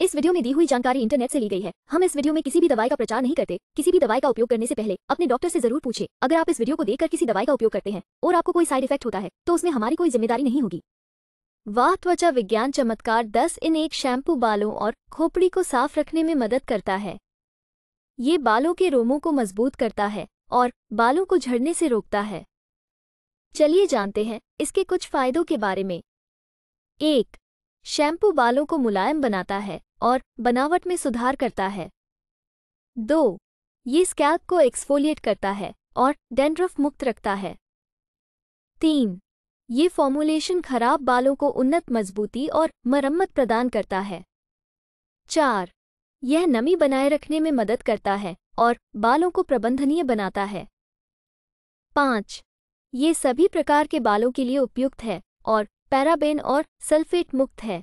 इस वीडियो में दी हुई जानकारी इंटरनेट से ली गई है हम इस वीडियो में किसी भी दवाई का प्रचार नहीं करते किसी भी दवाई का उपयोग करने से पहले अपने डॉक्टर से जरूर पूछे अगर आप इस वीडियो को देखकर किसी दवाई का उपयोग करते हैं और आपको कोई साइड इफेक्ट होता है तो उसमें हमारी कोई जिम्मेदारी नहीं होगी वाह त्वचा विज्ञान चमत्कार दस इन एक शैम्पू बालों और खोपड़ी को साफ रखने में मदद करता है ये बालों के रोमों को मजबूत करता है और बालों को झड़ने से रोकता है चलिए जानते हैं इसके कुछ फायदों के बारे में एक शैम्पू बालों को मुलायम बनाता है और बनावट में सुधार करता है दो ये स्कैल्प को एक्सफोलिएट करता है और डेंड्रफ मुक्त रखता है तीन ये फॉर्मूलेशन खराब बालों को उन्नत मजबूती और मरम्मत प्रदान करता है चार यह नमी बनाए रखने में मदद करता है और बालों को प्रबंधनीय बनाता है पाँच ये सभी प्रकार के बालों के लिए उपयुक्त है और पैराबेन और सल्फेट मुक्त है